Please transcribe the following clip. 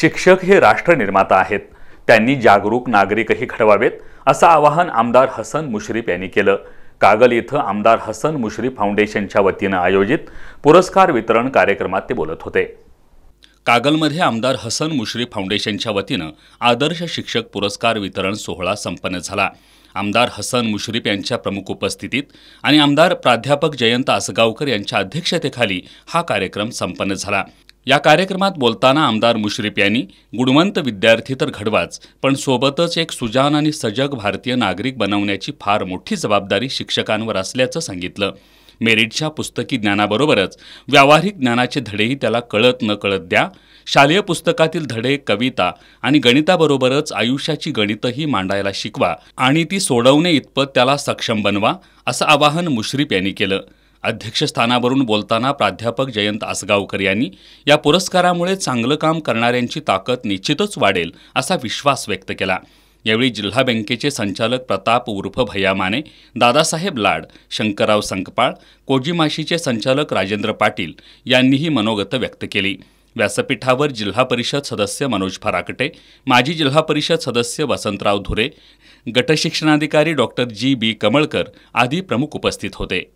शिक्षक हे राष्ट्रनिर्माता आहेत त्यांनी जागरूक नागरिकही घडवावेत असं आवाहन आमदार हसन मुश्रीफ यांनी केलं कागल इथं आमदार हसन मुश्रीफ फाउंडेशनच्या वतीनं आयोजित पुरस्कार वितरण कार्यक्रमात ते बोलत होते कागलमध्ये आमदार हसन मुश्रीफ फाउंडेशनच्या वतीनं आदर्श शिक्षक पुरस्कार वितरण सोहळा संपन्न झाला आमदार हसन मुश्रीफ यांच्या प्रमुख उपस्थितीत आणि आमदार प्राध्यापक जयंत आसगावकर यांच्या अध्यक्षतेखाली हा कार्यक्रम संपन्न झाला या कार्यक्रमात बोलताना आमदार मुश्रीफ यांनी गुणवंत विद्यार्थी तर घडवाच पण सोबतच एक सुजान आणि सजग भारतीय नागरिक बनवण्याची फार मोठी जबाबदारी शिक्षकांवर असल्याचं सांगितलं मेरिटच्या पुस्तकी ज्ञानाबरोबरच व्यावहारिक ज्ञानाचे धडेही त्याला कळत न कळत द्या शालेय पुस्तकातील धडे कविता आणि गणिताबरोबरच आयुष्याची गणितही मांडायला शिकवा आणि ती सोडवणे इतपत त्याला सक्षम बनवा असं आवाहन मुश्रीफ यांनी केलं अध्यक्षस्थानावरून बोलताना प्राध्यापक जयंत आसगावकर यांनी या पुरस्कारामुळे चांगलं काम करणाऱ्यांची ताकद निश्चितच वाढेल असा विश्वास व्यक्त केला यावेळी जिल्हा बँकेचे संचालक प्रताप उर्फ भैया माने दादासाहेब लाड शंकरराव संकपाळ कोजीमाशीचे संचालक राजेंद्र पाटील यांनीही मनोगत व्यक्त केली व्यासपीठावर जिल्हा परिषद सदस्य मनोज फराकटे माजी जिल्हा परिषद सदस्य वसंतराव धुरे गटशिक्षणाधिकारी डॉक्टर जी बी कमळकर आदी प्रमुख उपस्थित होते